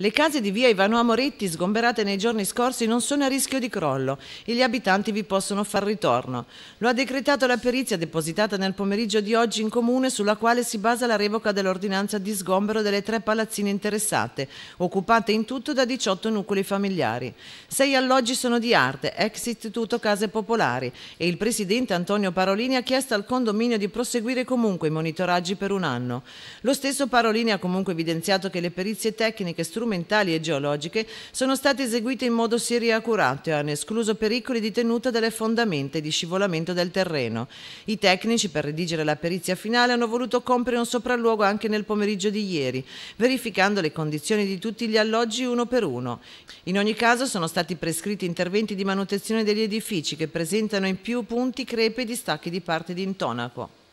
Le case di via Ivano Amoretti, sgomberate nei giorni scorsi, non sono a rischio di crollo e gli abitanti vi possono far ritorno. Lo ha decretato la perizia depositata nel pomeriggio di oggi in comune, sulla quale si basa la revoca dell'ordinanza di sgombero delle tre palazzine interessate, occupate in tutto da 18 nuclei familiari. Sei alloggi sono di arte, ex istituto Case Popolari e il presidente Antonio Parolini ha chiesto al condominio di proseguire comunque i monitoraggi per un anno. Lo stesso Parolini ha comunque evidenziato che le perizie tecniche strumentali strumentali e geologiche sono state eseguite in modo serio e accurato e hanno escluso pericoli di tenuta delle fondamenta e di scivolamento del terreno. I tecnici per redigere la perizia finale hanno voluto compiere un sopralluogo anche nel pomeriggio di ieri, verificando le condizioni di tutti gli alloggi uno per uno. In ogni caso sono stati prescritti interventi di manutenzione degli edifici che presentano in più punti crepe e distacchi di parte di intonaco.